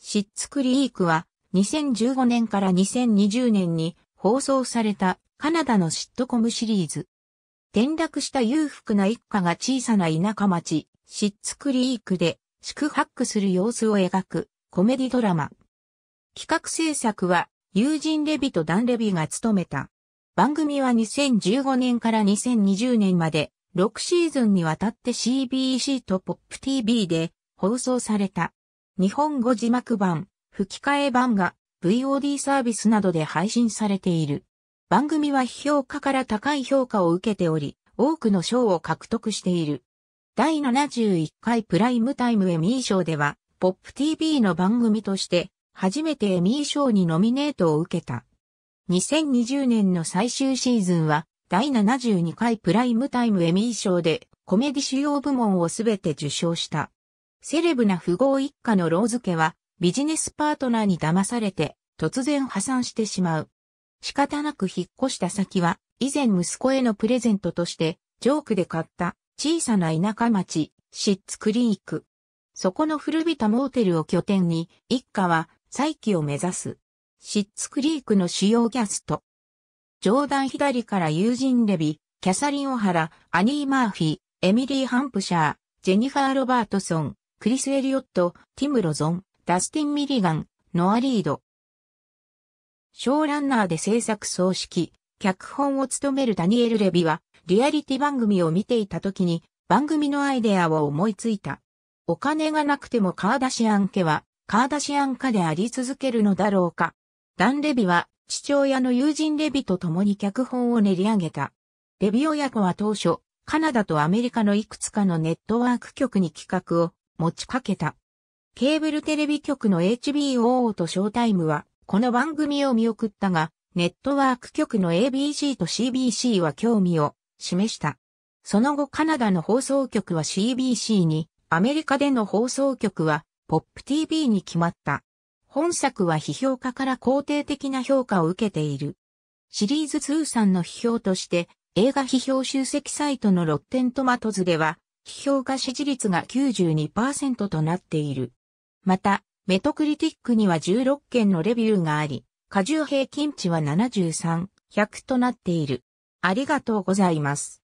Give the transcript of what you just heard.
シッツクリークは2015年から2020年に放送されたカナダのシットコムシリーズ。転落した裕福な一家が小さな田舎町、シッツクリークで宿泊する様子を描くコメディドラマ。企画制作は友人レビとダンレビが務めた。番組は2015年から2020年まで6シーズンにわたって CBC と POP TV で放送された。日本語字幕版、吹き替え版が VOD サービスなどで配信されている。番組は評価から高い評価を受けており、多くの賞を獲得している。第71回プライムタイムエミー賞では、ポップ TV の番組として、初めてエミー賞にノミネートを受けた。2020年の最終シーズンは、第72回プライムタイムエミー賞で、コメディ主要部門をすべて受賞した。セレブな富豪一家のローズ家はビジネスパートナーに騙されて突然破産してしまう。仕方なく引っ越した先は以前息子へのプレゼントとしてジョークで買った小さな田舎町シッツクリーク。そこの古びたモーテルを拠点に一家は再起を目指す。シッツクリークの主要キャスト。ジョーダン左から友人レビ、キャサリン・オハラ、アニー・マーフィー、エミリー・ハンプシャー、ジェニファー・ロバートソン、クリス・エリオット、ティム・ロゾン、ダスティン・ミリガン、ノア・リード。ショーランナーで制作総指揮、脚本を務めるダニエル・レビは、リアリティ番組を見ていた時に、番組のアイデアを思いついた。お金がなくてもカーダシアン家は、カーダシアン家であり続けるのだろうか。ダン・レビは、父親の友人レビと共に脚本を練り上げた。レビ親子は当初、カナダとアメリカのいくつかのネットワーク局に企画を持ちかけた。ケーブルテレビ局の HBO とショータイムは、この番組を見送ったが、ネットワーク局の ABC と CBC は興味を示した。その後カナダの放送局は CBC に、アメリカでの放送局は、ポップ TV に決まった。本作は批評家から肯定的な評価を受けている。シリーズ通算の批評として、映画批評集積サイトのロッテントマトズでは、評価支持率が92%となっている。また、メトクリティックには16件のレビューがあり、過重平均値は73、100となっている。ありがとうございます。